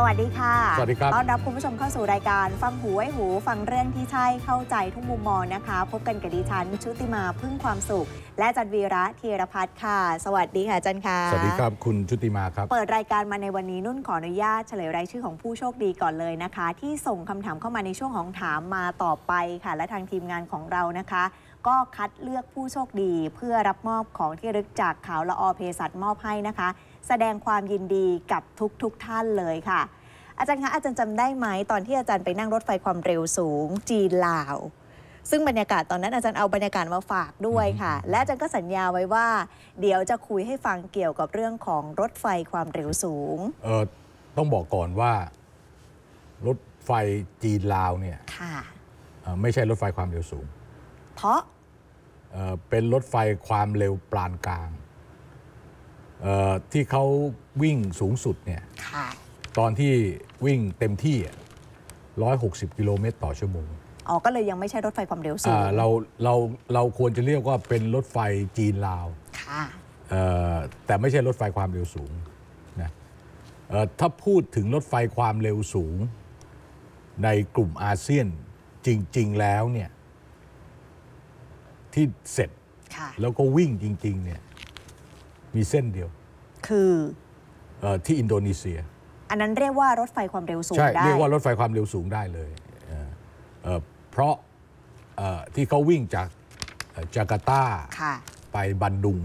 สวัสดีค่ะสวัสดีครับต้อนรับคุณผู้ชมเข้าสู่รายการ ฟังหูไว้หู ฟังเรื่องที่ใช่เข้าใจทุกมุมมองนะคะ พบกันกับดิฉันชุติมาพึ่งความสุข และจันวีระเทียรพัฒน์ค่ะ สวัสดีค่ะจันค่ะ สวัสดีครับ คุณชุติมาครับ เปิดรายการมาในวันนี้นุ่นขออนุญาตเฉลยรายชื่อของผู้โชคดีก่อนเลยนะคะ ที่ส่งคำถามเข้ามาในช่วงของถามมาต่อไปค่ะ และทางทีมงานของเรานะคะ ก็คัดเลือกผู้โชคดีเพื่อรับมอบของที่รึกจากขาวละอเพศัตมอบให้นะคะแสดงความยินดีกับทุกๆทท่านเลยค่ะ อาจารย์คะอาจารย์จำได้ไหมตอนที่อาจารย์ไปนั่งรถไฟความเร็วสูง จีนลาว ซึ่งบรรยากาศตอนนั้นอาจารย์เอาบรรยากาศมาฝากด้วยค่ะ และอาจารย์ก็สัญญาไว้ว่า เดี๋ยวจะคุยให้ฟังเกี่ยวกับเรื่องของรถไฟความเร็วสูง เออต้องบอกก่อนว่า รถไฟจีนลาวเนี่ยค่ะไม่ใช่รถไฟความเร็วสูงเพราะเป็นรถไฟความเร็วปานกลางที่เขาวิ่งสูงสุดเนี่ยตอนที่วิ่งเต็มที่160กิโลเมตรต่อชั่วโมงอ๋อก็เลยยังไม่ใช่รถไฟความเร็วสูงเราเราเราควรจะเรียกว่าเป็นรถไฟจีนลาวแต่ไม่ใช่รถไฟความเร็วสูงนะถ้าพูดถึงรถไฟความเร็วสูง ในกลุ่มอาเซียนจริง ๆแล้วเนี่ย ที่เสร็จแล้วก็วิ่งจริง ๆเนี่ยมีเส้นเดียวคือที่อินโดนีเซีย อันนั้นเรียกว่ารถไฟความเร็วสูงได้เรียกว่ารถไฟความเร็วสูงได้เลยเพราะที่เขาวิ่งจากจาการ์ตาไปบันดุง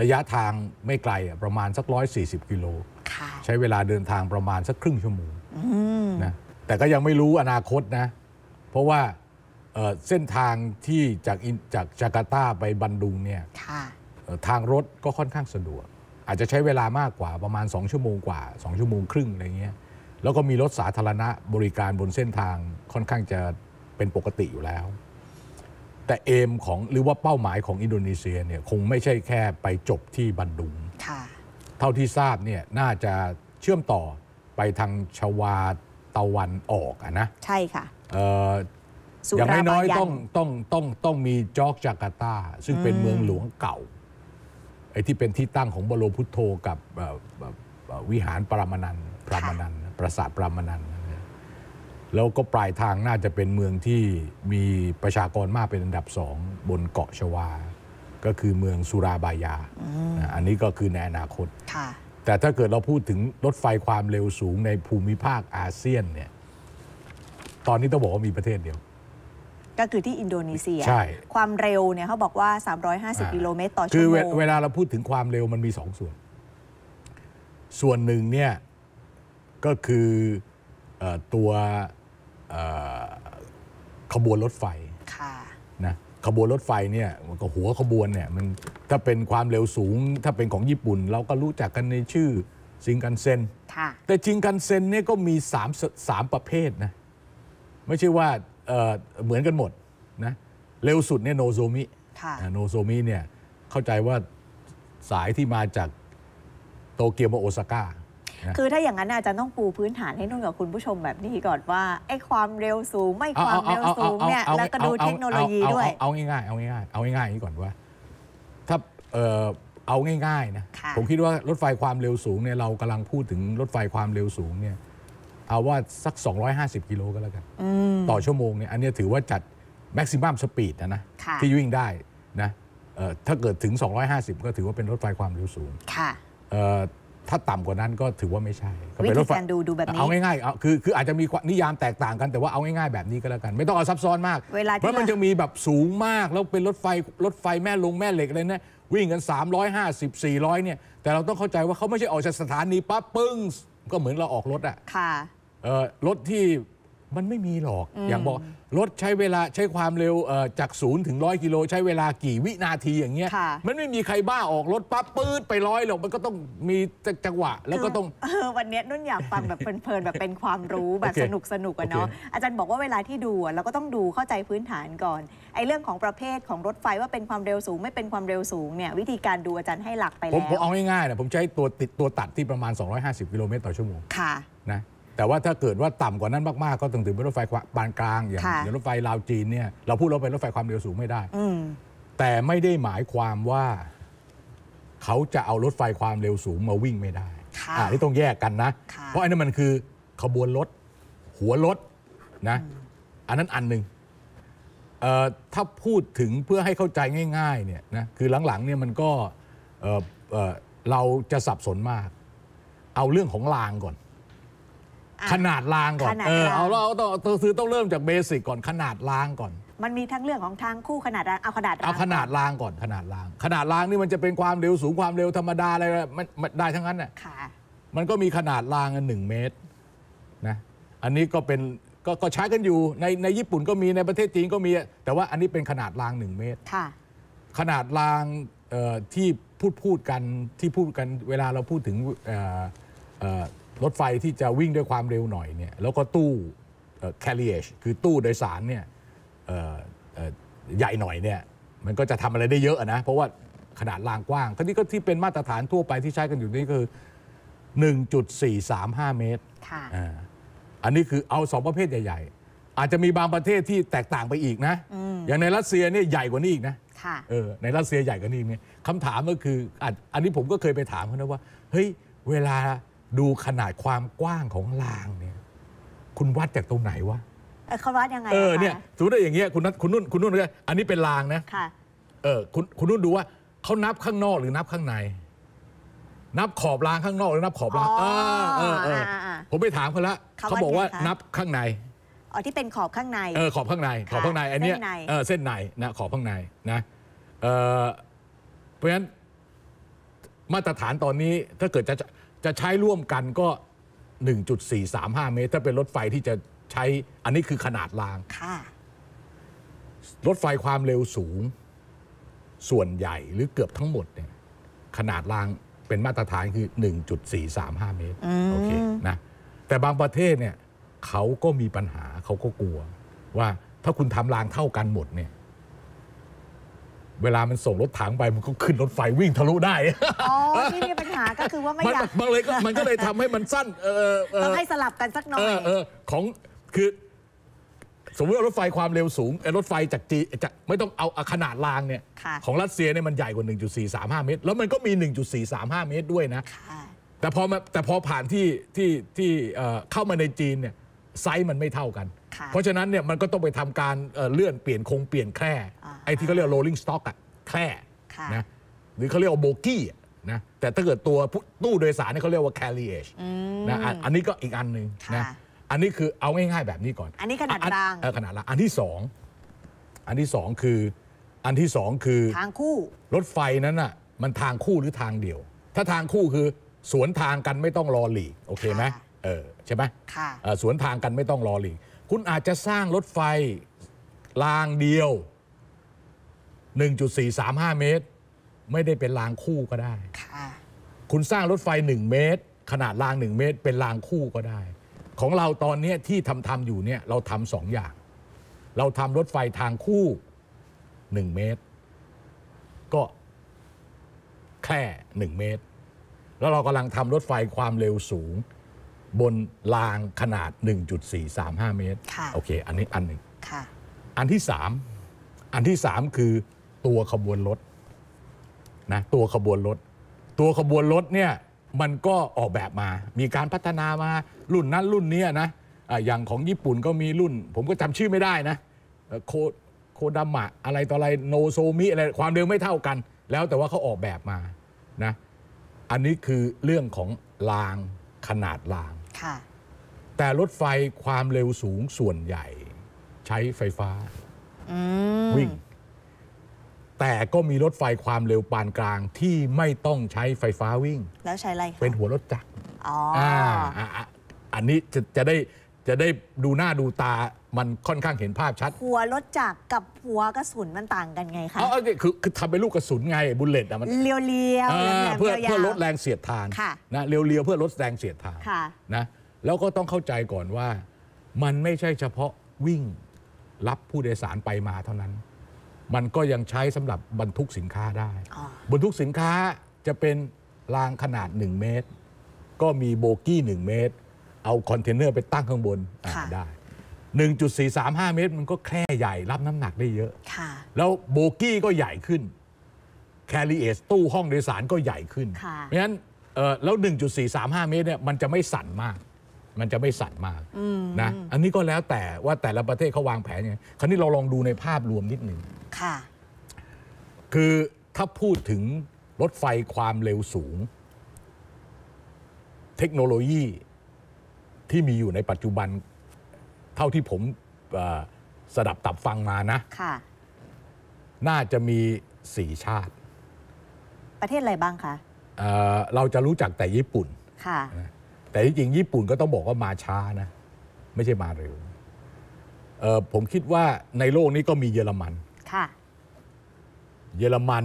ระยะทางไม่ไกลประมาณสัก140กิโลใช้เวลาเดินทางประมาณสักครึ่งชั่วโมงนะแต่ก็ยังไม่รู้อนาคตนะ เพราะว่าเส้นทางที่จากจากจาการ์ตาไปบันดุงเนี่ยทางรถก็ค่อนข้างสะดวก อาจจะใช้เวลามากกว่าประมาณ 2 ชั่วโมงกว่า 2 ชั่วโมงครึ่งอะไรเงี้ย แล้วก็มีรถสาธารณะบริการบนเส้นทางค่อนข้างจะเป็นปกติอยู่แล้ว แต่เอมของหรือว่าเป้าหมายของอินโดนีเซียเนี่ยคงไม่ใช่แค่ไปจบที่บันดุง เท่าที่ทราบเนี่ยน่าจะเชื่อมต่อไปทางชวาตะวันออกอะนะ ใช่ค่ะอย่างน้อยต้องต้องต้องต้องมีจอกจาการ์ตา ซึ่งเป็นเมืองหลวงเก่าไอ้ที่เป็นที่ตั้งของบโลพุทโธกับวิหารปรามนัน ปรามนันปราสาทปรามนัน แล้วก็ปลายทางน่าจะเป็นเมืองที่มีประชากรมากเป็นอันดับสองบนเกาะชวา ก็คือเมืองสุราบายาอันนี้ก็คือในอนาคต แต่ถ้าเกิดเราพูดถึงรถไฟความเร็วสูงในภูมิภาคอาเซียนเนี่ย ตอนนี้ต้องบอกว่ามีประเทศเดียวก็คือที่อินโดนีเซียใช่ความเร็วเนี่ยเขาบอกว่า 350กิโลเมตรต่อชั่วโมงคือเวลาเราพูดถึงความเร็วมันมีสองส่วน ส่วนหนึ่งเนี่ยก็คือตัวขบวนรถไฟค่ะนะขบวนรถไฟเนี่ยมันก็หัวขบวนเนี่ยมันถ้าเป็นความเร็วสูงถ้าเป็นของญี่ปุ่น เราก็รู้จักกันในชื่อชิงกันเซนแต่ชิงกันเซนเนี่ยก็มีสสามามประเภทนะไม่ใช่ว่าเหมือนกันหมดนะเร็วสุดเนี่ยโนโซมิโนโซมิเนี่ยเข้าใจว่าสายที่มาจากโตเกียวมาโอซาก้าคือถ้าอย่างนั้นอาจจะต้องปูพื้นฐานให้นุ่นกับคุณผู้ชมแบบนี้ก่อนว่าไอ้ความเร็วสูงไม่ความเร็วสูงเนี่ยแล้วก็ดูเทคโนโลยีด้วยเอาง่ายๆเอาง่ายๆเอาง่ายๆนี้ก่อนว่าถ้าเอาง่ายๆนะผมคิดว่า รถไฟความเร็วสูงเนี่ยเรากำลังพูดถึงรถไฟความเร็วสูงเนี่ยเอาว่าสัก 250 กิโลก็แล้วกัน ต่อชั่วโมงเนี่ย อันนี้ถือว่าจัดแม็กซิมัมสปีดนะนะ ที่วิ่งได้นะถ้าเกิดถึง 250 ก็ถือว่าเป็นรถไฟความเร็วสูง ถ้าต่ำกว่านั้นก็ถือว่าไม่ใช่ วิธีการดูดูแบบนี้ เอาง่ายๆเอาคือ คืออาจจะมีนิยามแตกต่างกัน แต่ว่าเอาง่ายๆ แบบนี้ก็แล้วกัน ไม่ต้องเอาซับซ้อนมาก เพราะมันจะมีแบบสูงมาก แล้วเป็นรถไฟ รถไฟแม่ลงแม่เหล็กอะไรนะ วิ่งกัน 350 400 เนี่ย แต่เราต้องเข้าใจว่าเขาไม่ใช่ออกจากสถานีปั๊บปึ้งก็เหมือนเราออกรถอะ่ะรถที่มันไม่มีหรอกอย่างบอกรถใช้เวลาใช้ความเร็วจากศูนย์ถึงร้อยกิโลใช้เวลากี่วินาทีอย่างเงี้ยมันไม่มีใครบ้าออกรถปั๊บปื๊ดไปร้อยหรอกมันก็ต้องมีจังหวะแล้วก็ต้องวันนี้นุ่นอยากฟังแบบเพลินๆแบบเป็นความรู้แบบสนุกสนุกอะเนาะอาจารย์บอกว่าเวลาที่ดูเราก็ต้องดูเข้าใจพื้นฐานก่อนไอ้เรื่องของประเภทของรถไฟว่าเป็นความเร็วสูงไม่เป็นความเร็วสูงเนี่ยวิธีการดูอาจารย์ให้หลักไปแล้วผมเอาง่ายๆนะผมใช้ตัวติดตัวตัดที่ประมาณ 250กิโลเมตรต่อชั่วโมงค่ะนะแต่ว่าถ้าเกิดว่าต่ำกว่านั้นมากๆ ก็ต้องถึงเป็นรถไฟปานกลางอย่างรถไฟลาวจีนเนี่ยเราพูดเราเป็นรถไฟความเร็วสูงไม่ได้แต่ไม่ได้หมายความว่าเขาจะเอารถไฟความเร็วสูงมาวิ่งไม่ได้อ่านี่ต้องแยกกันนะ เพราะไอ้นั้นมันคือขบวนรถหัวรถนะอันนั้นอันหนึ่งถ้าพูดถึงเพื่อให้เข้าใจง่ายๆเนี่ยนะคือหลังๆเนี่ยมันก็เเราจะสับสนมาก เอาเรื่องของรางก่อนขนาดรางก่อน เออ เอาเราต้องต้องซื้อ ต้องเริ่มจาก เบสิก ก่อน ขนาดรางก่อน มันมีทั้งเรื่องของทางคู่ขนาดเอาขนาดเอาขนาดรางก่อน ขนาดราง ขนาดรางนี่มันจะเป็นความเร็วสูงความเร็วธรรมดาอะไรมันมได้ทั้งนั้นน่ะค่ะมันก็มีขนาดรางอันหนึ่งเมตรนะ อันนี้ก็เป็นก็ใช้กันอยู่ ใน ในญี่ปุ่นก็มีในประเทศจีนก็มี แต่ว่าอันนี้เป็นขนาดรางหนึ่งเมตรค่ะขนาดราง เอ่อ ที่พูดพูดกัน ที่พูดกัน เวลาเราพูดถึง เอ่อรถไฟที่จะวิ่งด้วยความเร็วหน่อยเนี่ยแล้วก็ตู้ carriage คือตู้โดยสารเนี่ยใหญ่หน่อยเนี่ยมันก็จะทำอะไรได้เยอะนะ เพราะว่าขนาดรางกว้างคก็นี้ก็ที่เป็นมาตรฐานทั่วไปที่ใช้กันอยู่นี่คือ 1.435 เมตร อันนี้คือเอาสองประเภทใหญ่ ๆ อาจจะมีบางประเทศที่แตกต่างไปอีกนะออย่างในรัสเซียเนี่ยใหญ่กว่านี้อีกนะเออในรัสเซียใหญ่กว่านี้เนี่ยคำถามก็คืออันนี้ผมก็เคยไปถามเขานะว่าเฮ้ยเวลาดูขนาดความกว้างของรางเนี่ย คุณวัดจากตรงไหนวะเออเขาวัดยังไงเออเนี่ยสมมติอย่างเงี้ยคุณนัทคุณนุ่นคุณนุ่นลยอันนี้เป็นรางนะค่ะเออ คุณคุณนุ่นดูว่าเขานับข้างนอกหรือนับข้างใน นับขอบรางข้างนอก หรือนับขอบรางออาเออเออผมไปถามเขาละเขาบอกว่านับข้างใน อ๋อที่เป็นขอบข้างในเออขอบข้างในขอบข้างในอันเนี้ยเออเส้นในนะ ขอบข้างในนะเออเพราะฉะนั้นมาตรฐานตอนนี้ ถ้าเกิดจะจะใช้ร่วมกันก็ 1.435 เมตร ถ้าเป็นรถไฟที่จะใช้ อันนี้คือขนาดราง ค่ะ รถไฟความเร็วสูง ส่วนใหญ่หรือเกือบทั้งหมดเนี่ย ขนาดรางเป็นมาตรฐานคือ 1.435 เมตร โอเค นะ แต่บางประเทศเนี่ย เขาก็มีปัญหา เขาก็กลัว ว่าถ้าคุณทำรางเท่ากันหมดเนี่ยเวลามันส่งรถถังไป มันก็ขึ้นรถไฟวิ่งทะลุได้ อ๋อที่มีปัญหาก็คือว่าไม่อยากมันเลยก็มันก็เลยทำให้มันสั้นเออต้องให้สลับกันสักหน่อยเออของคือสมมติว่ารถไฟความเร็วสูง รถไฟจากจีจะไม่ต้องเอาขนาดรางเนี่ย ของรัสเซียเนี่ยมันใหญ่กว่า 1.435เมตร แล้วมันก็มี 1.435เมตรด้วยนะ แต่พอแต่พอผ่านที่ที่ที่เข้ามาในจีนเนี่ยไซส์มันไม่เท่ากันเพราะฉะนั้นเนี่ยมันก็ต้องไปทำการเลื่อนเปลี่ยนคงเปลี่ยนแคร่ไอ้ที่เขาเรียก rolling stock อะแคร่นะหรือเขาเรียกว่าโบกี้นะแต่ถ้าเกิดตัวตู้โดยสารเนี่ยเขาเรียกว่า carriage นะอันนี้ก็อีกอันหนึ่งนะอันนี้คือเอาง่าย ๆ แบบนี้ก่อน อันนี้ขนาดกลางขนาดละอันที่สองอันที่สองคืออันที่สองคือทางคู่รถไฟนั้นอ่ะมันทางคู่หรือทางเดียว ถ้าทางคู่คือสวนทางกันไม่ต้องรอหลีโอเคไหมเออใช่ไหมสวนทางกันไม่ต้องรอหลีกคุณอาจจะสร้างรถไฟรางเดียว 1.435 เมตร ไม่ได้เป็นรางคู่ก็ได้คุณสร้างรถไฟ 1 เมตร ขนาดราง 1 เมตรเป็นรางคู่ก็ได้ ของเราตอนนี้ที่ทำทำอยู่เนี่ย เราทำสองอย่าง เราทำรถไฟทางคู่ 1 เมตร ก็แค่ 1 เมตร แล้วเรากำลังทำรถไฟความเร็วสูงบนรางขนาด 1.435 เมตร โอเค อันนี้อันหนึ่งอันที่สามอันที่สามคือตัวขบวนรถนะ ตัวขบวนรถ ตัวขบวนรถเนี่ยมันก็ออกแบบมา มีการพัฒนามา รุ่นนั้นรุ่นนี้นะอย่างของญี่ปุ่นก็มีรุ่น ผมก็จำชื่อไม่ได้นะโคโคดามะ อะไรต่ออะไรโนโซมิอะไร ความเร็วไม่เท่ากัน แล้วแต่ว่าเขาออกแบบมา นะ อันนี้คือเรื่องของรางขนาดรางแต่รถไฟความเร็วสูงส่วนใหญ่ ใช้ไฟฟ้าวิ่ง แต่ก็มีรถไฟความเร็วปานกลางที่ไม่ต้องใช้ไฟฟ้าวิ่ง แล้วใช้อะไรเป็นหัวรถจักรอ๋ออันนี้จะจะได้จะได้ดูหน้าดูตามันค่อนข้างเห็นภาพชัด หัวรถจักรกับหัวกระสุนมันต่างกันไงคะอ๋อโออคคือทำเป็นลูกกระสุนไง บุลเลตอะมัน เรียวเรียวเเพื่อเพื่อลดแรงเสียดทาน นะเรียวเรียวเพื่อลดแรงเสียดทานนะแล้วก็ต้องเข้าใจก่อนว่า มันไม่ใช่เฉพาะวิ่งรับผู้โดยสารไปมาเท่านั้น มันก็ยังใช้สำหรับบรรทุกสินค้าได้บรรทุกสินค้าจะเป็นรางขนาด 1 เมตร ก็มีโบกี้1เมตรเอาคอนเทนเนอร์ไปตั้งข้างบนได้ 1.435 เมตร มันก็แค่ใหญ่รับน้ำหนักได้เยอะะแล้วโบกี้ก็ใหญ่ขึ้น แคลีเอสตู้ห้องโดยสารก็ใหญ่ขึ้น เพราะฉะนั้นแล้ว 1.435 เมตรเนี่ยมันจะไม่สั่นมาก มันจะไม่สั่นมากนะ อันนี้ก็แล้วแต่ว่าแต่ละประเทศเขาวางแผนยังไง คราวนี้เราลองดูในภาพรวมนิดหนึ่งค่ะคือถ้าพูดถึงรถไฟความเร็วสูง เทคโนโลยีที่มีอยู่ในปัจจุบันเท่าที่ผมสดับตับฟังมานะ ค่ะ น่าจะมีสี่ชาติ ประเทศอะไรบ้างคะเเราจะรู้จักแต่ญี่ปุ่น ค่ะ แต่ที่จริงญี่ปุ่นก็ต้องบอกว่ามาช้านะ ไม่ใช่มาเร็ว ผมคิดว่าในโลกนี้ก็มีเยอรมัน ค่ะ เยอรมัน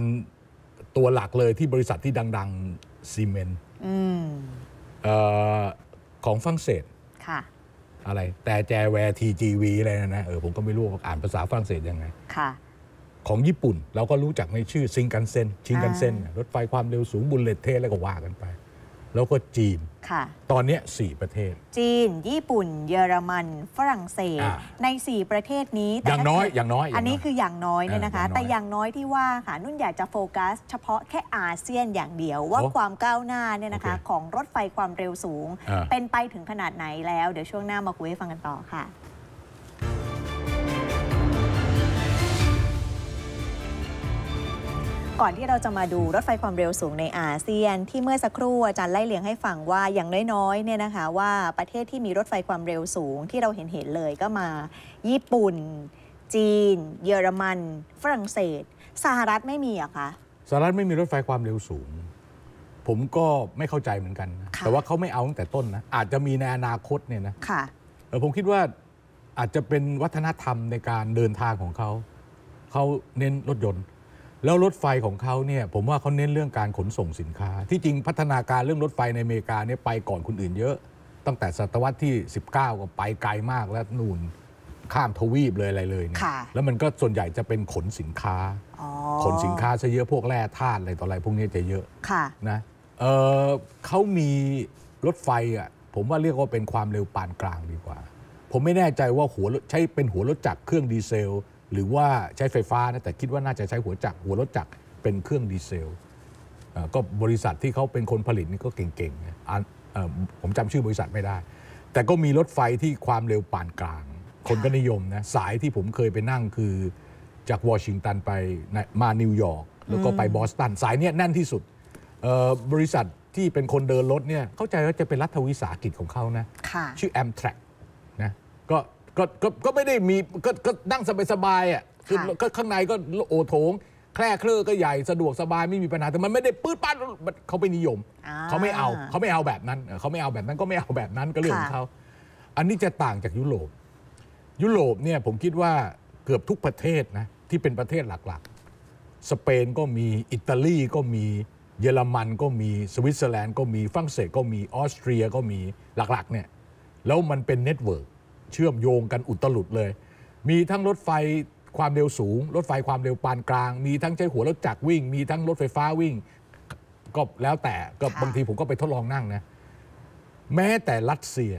ตัวหลักเลยที่บริษัทที่ดัง ๆซีเมนต์ของฝรั่งเศสค่ะอะไรแต่แจแวร์ทีจีวีอะไรนะนะ เออ ผมก็ไม่รู้อ่านภาษาฝรั่งเศสยังไง ค่ะ ของญี่ปุ่นเราก็รู้จักในชื่อซิงกันเซนชิงกันเซนรถไฟความเร็วสูงบุลเลตเทสอะไรก็ว่ากันไปแล้วก็จีน ตอนนี้ 4 ประเทศ จีน ญี่ปุ่น เยอรมัน ฝรั่งเศส ใน 4 ประเทศนี้อย่างน้อย อย่างน้อย อันนี้คืออย่างน้อยเนี่ยนะคะ แต่อย่างน้อยที่ว่าค่ะ นุ่นอยากจะโฟกัส เฉพาะแค่อาเซียนอย่างเดียวว่าความก้าวหน้าเนี่ยนะคะ ของรถไฟความเร็วสูง เป็นไปถึงขนาดไหนแล้ว เดี๋ยวช่วงหน้ามาคุยให้ฟังกันต่อค่ะก่อนที่เราจะมาดูรถไฟความเร็วสูงในอาเซียน ที่เมื่อสักครู่อาจารย์ไล่เลียงให้ฟังว่าอย่างน้อยๆเนี่ยนะคะว่าประเทศที่มีรถไฟความเร็วสูงที่เราเห็นเห็นเลยก็มา ญี่ปุ่น จีน เยอรมัน ฝรั่งเศส สหรัฐไม่มีอะคะสหรัฐไม่มีรถไฟความเร็วสูง ผมก็ไม่เข้าใจเหมือนกัน แต่ว่าเขาไม่เอาตั้งแต่ต้นนะอาจจะมีในอนาคตเนี่ยนะค่ะผมคิดว่าอาจจะเป็นวัฒนธรรมในการเดินทางของเขาเขาเน้นรถยนต์แล้วรถไฟของเขาเนี่ย ผมว่าเขาเน้นเรื่องการขนส่งสินค้า ที่จริงพัฒนาการเรื่องรถไฟในอเมริกาเนี่ยไปก่อนคนอื่นเยอะ ตั้งแต่ศตวรรษที่ 19 ก็ไปไกลมากแล้วนูนข้ามทวีปเลยอะไรเลยเนี่ยแล้วมันก็ส่วนใหญ่จะเป็นขนสินค้าขนสินค้าซะเยอะพวกแร่ธาตุอะไรต่ออะไรพวกนี้จะเยอะะนะเเขามีรถไฟอ่ะผมว่าเรียกว่าเป็นความเร็วปานกลางดีกว่า ผมไม่แน่ใจว่าหัวใช้เป็นหัวรถจักรเครื่องดีเซลหรือว่าใช้ไฟฟ้านะแต่คิดว่าน่าจะใช้หัวจักรหัวรถจักรเป็นเครื่องดีเซล ก็บริษัทที่เขาเป็นคนผลิตนี่ก็เก่งๆผมจำชื่อบริษัทไม่ได้ แต่ก็มีรถไฟที่ความเร็วปานกลาง คนก็นิยมนะสายที่ผมเคยไปนั่งคือจากวอชิงตันไปมานิวยอร์กแล้วก็ไปบอสตัน สายเนี้ยแน่นที่สุด บริษัทที่เป็นคนเดินรถเนี่ยเข้าใจว่าจะเป็นรัฐวิสาหกิจของเขานะชื่อ Amtrak นะก็ก็ก็ก็ไม่ได้มีก็ก็นั่งสบายๆอ่ะคือก็ข้างในก็โอโถง แคร่เครือก็ใหญ่สะดวกสบายไม่มีปัญหาแต่มันไม่ได้ปื้ดปั้นเขาไม่นิยม เขาไม่เอาเขาไม่เอาแบบนั้น เขาไม่เอาแบบนั้นก็ไม่เอาแบบนั้นก็เรื่องของเขาอันนี้จะต่างจากยุโรปยุโรปเนี่ยผมคิดว่าเกือบทุกประเทศนะที่เป็นประเทศหลักๆ สเปนก็มีอิตาลีก็มีเยอรมันก็มีสวิตเซอร์แลนด์ก็มีฝรั่งเศส ก็มีออสเตรียก็มีหลักๆเนี่ยแล้วมันเป็นเน็ตเวิร์กเชื่อมโยงกันอุตลุดเลย มีทั้งรถไฟความเร็วสูง รถไฟความเร็วปานกลาง มีทั้งใช้หัวรถจักรวิ่ง มีทั้งรถไฟฟ้าวิ่ง ก็แล้วแต่ ก็บางทีผมก็ไปทดลองนั่งนะ แม้แต่รัสเซีย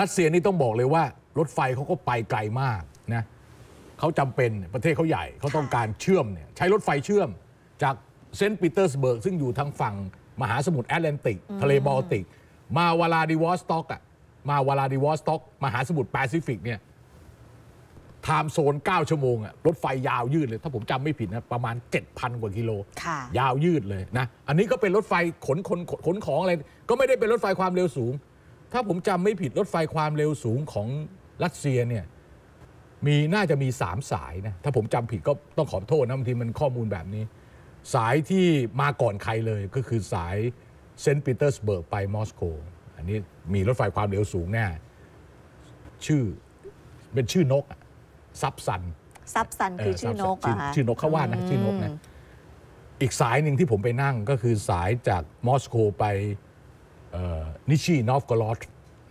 รัสเซียนี่ต้องบอกเลยว่า รถไฟเขาก็ไปไกลมากนะเขาจำเป็นประเทศเขาใหญ่เขาต้องการเชื่อมเนี่ยใช้รถไฟเชื่อมจากเซนต์ปีเตอร์สเบิร์กซึ่งอยู่ทางฝั่งมหาสมุทรแอตแลนติกทะเลบอลติกมาวลาดิวอสต็อกอ่ะมาวลาดิวอสต็อกมหาสมุทรแปซิฟิกเนี่ย ไทม์โซน 9 ชั่วโมงอะรถไฟยาวยืดเลย ถ้าผมจำไม่ผิดนะ ประมาณ 7,000 กว่ากิโล ยาวยืดเลยนะ อันนี้ก็เป็นรถไฟขนคนขนของอะไร ก็ไม่ได้เป็นรถไฟความเร็วสูง ถ้าผมจำไม่ผิด รถไฟความเร็วสูงของรัสเซียเนี่ย มีน่าจะมี 3 สายนะ ถ้าผมจำผิดก็ต้องขอโทษนะบางทีมันข้อมูลแบบนี้ สายที่มาก่อนใครเลยก็คือสายเซนต์ปีเตอร์สเบิร์กไปมอสโกอันนี้มีรถไฟความเร็วสูงแน่ชื่อเป็นชื่อนก ซับซัน ซับซันคือชื่อนกอะชื่อนกขขาว่านะ ชื่อนกนะอีกสายหนึ่งที่ผมไปนั่งก็คือสายจากมอสโกไปนิชีนอฟกอลอส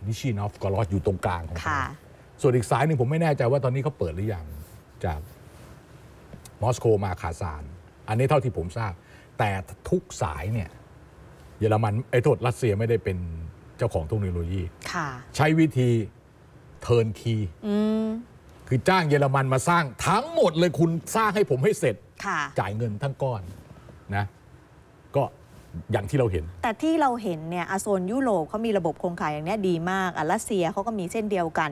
นิชีนอฟกอลอสอยู่ตรงกลางของส่วนอีกสายหนึ่งผมไม่แน่ใจว่าตอนนี้เขาเปิดหรือยัง จากมอสโกมาคาซานอันนี้เท่าที่ผมทราบ แต่ทุกสายเนี่ยเยอรมันไอ้โทษรัสเซียไม่ได้เป็นเจ้าของเทคโนโลยีใช้วิธีเทิร์นคีคือจ้างเยอรมันมาสร้าง ทั้งหมดเลยคุณสร้างให้ผมให้เสร็จจ่ายเงินทั้งก้อนนะก็อย่างที่เราเห็น แต่ที่เราเห็นเนี่ยอโซนยุโรปเขามีระบบโครงข่ายอย่างนี้ดีมากอ่ะรัสเซียเขาก็มีเส้นเดียวกัน